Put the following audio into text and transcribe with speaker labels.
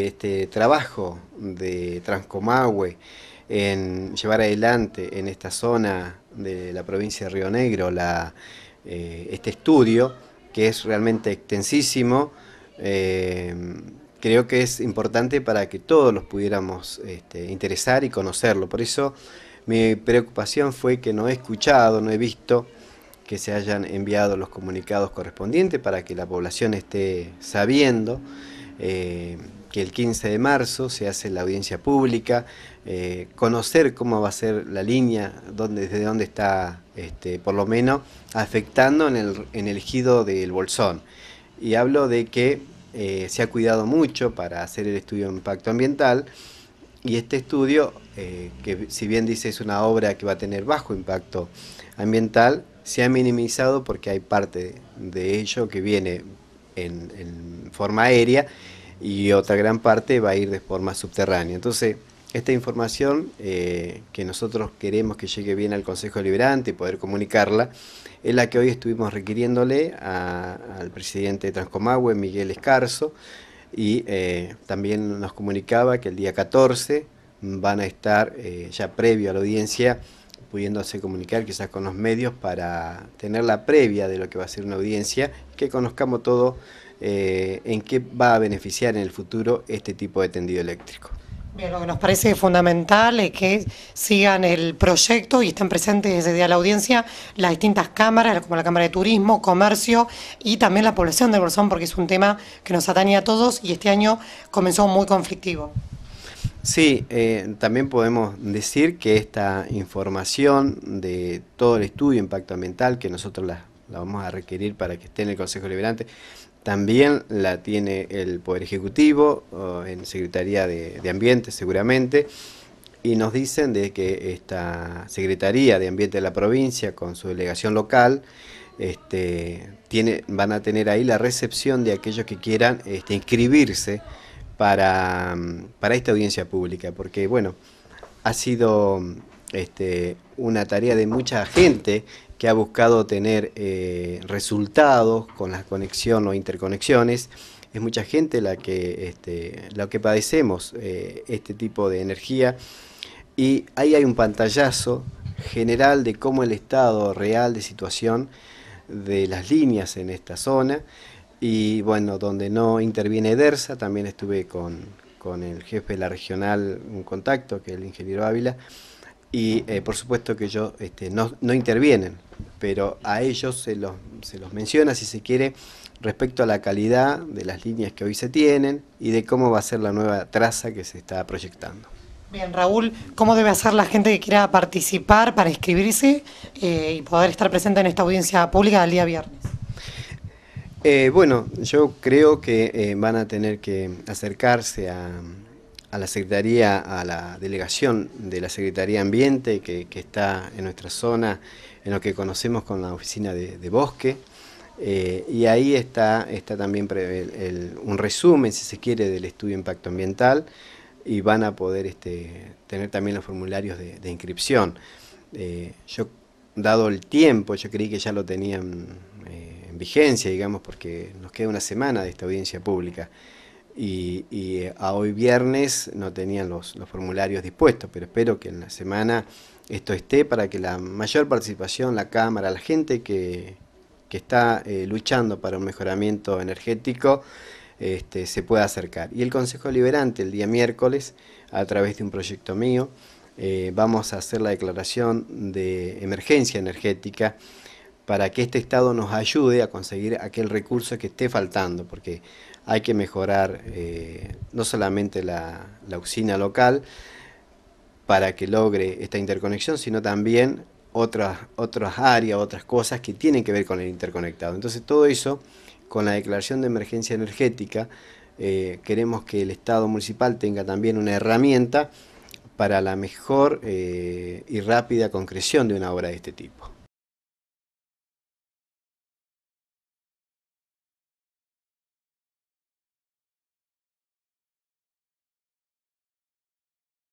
Speaker 1: este trabajo de Transcomahue en llevar adelante en esta zona de la provincia de Río Negro la, eh, este estudio, que es realmente extensísimo, eh, creo que es importante para que todos los pudiéramos este, interesar y conocerlo. Por eso mi preocupación fue que no he escuchado, no he visto que se hayan enviado los comunicados correspondientes para que la población esté sabiendo eh, que el 15 de marzo se hace la audiencia pública, eh, conocer cómo va a ser la línea, desde dónde está, este, por lo menos, afectando en el, en el ejido del Bolsón. Y hablo de que eh, se ha cuidado mucho para hacer el estudio de impacto ambiental y este estudio, que si bien dice es una obra que va a tener bajo impacto ambiental, se ha minimizado porque hay parte de ello que viene en, forma aérea y otra gran parte va a ir de forma subterránea. Entonces, esta información eh, que nosotros queremos que llegue bien al Consejo Deliberante y poder comunicarla es la que hoy estuvimos requiriéndole al presidente de Transcomahue, Miguel Escarzo, y eh, también nos comunicaba que el día 14 van a estar, eh, ya previo a la audiencia, pudiéndose comunicar quizás con los medios para tener la previa de lo que va a ser una audiencia, que conozcamos todo eh, en qué va a beneficiar en el futuro este tipo de tendido eléctrico.
Speaker 2: Bien, lo que nos parece fundamental es que sigan el proyecto y estén presentes desde día la audiencia las distintas cámaras, como la Cámara de Turismo, Comercio y también la población del Bolsón, porque es un tema que nos atañe a todos y este año comenzó muy conflictivo.
Speaker 1: Sí, eh, también podemos decir que esta información de todo el estudio de impacto ambiental, que nosotros la, vamos a requerir para que esté en el Consejo Liberante, también la tiene el Poder Ejecutivo, en Secretaría de, Ambiente seguramente, y nos dicen de que esta Secretaría de Ambiente de la provincia, con su delegación local, este, tiene, van a tener ahí la recepción de aquellos que quieran este, inscribirse para, esta audiencia pública, porque bueno, ha sido este, una tarea de mucha gente que ha buscado tener eh, resultados con la conexión o interconexiones. Es mucha gente la que, este, padecemos eh, este tipo de energía. Y ahí hay un pantallazo general de cómo el estado real de situación de las líneas en esta zona y bueno, donde no interviene DERSA, también estuve con, el jefe de la regional un contacto, que es el ingeniero Ávila, y eh, por supuesto que ellos este, no, intervienen, pero a ellos se los, se los menciona, si se quiere, respecto a la calidad de las líneas que hoy se tienen y de cómo va a ser la nueva traza que se está proyectando.
Speaker 2: Bien, Raúl, ¿cómo debe hacer la gente que quiera participar para inscribirse eh, y poder estar presente en esta audiencia pública el día viernes?
Speaker 1: Eh, bueno, yo creo que eh, van a tener que acercarse a, la Secretaría, a la delegación de la Secretaría Ambiente que, está en nuestra zona, en lo que conocemos con la oficina de, bosque. Eh, y ahí está, está también un resumen, si se quiere, del estudio de impacto ambiental y van a poder este, tener también los formularios de, de inscripción. yo, dado el tiempo, yo creí que ya lo tenían vigencia, digamos, porque nos queda una semana de esta audiencia pública. Y, eh, a hoy viernes no tenían los, formularios dispuestos, pero espero que en la semana esto esté para que la mayor participación, la Cámara, la gente que, está eh, luchando para un mejoramiento energético, este, se pueda acercar. Y el Consejo Liberante, el día miércoles, a través de un proyecto mío, eh, vamos a hacer la declaración de emergencia energética para que este Estado nos ayude a conseguir aquel recurso que esté faltando, porque hay que mejorar eh, no solamente la, la usina local para que logre esta interconexión, sino también otras, otras áreas, otras cosas que tienen que ver con el interconectado. Entonces todo eso, con la declaración de emergencia energética, eh, queremos que el Estado municipal tenga también una herramienta para la mejor eh, y rápida concreción de una obra de este tipo.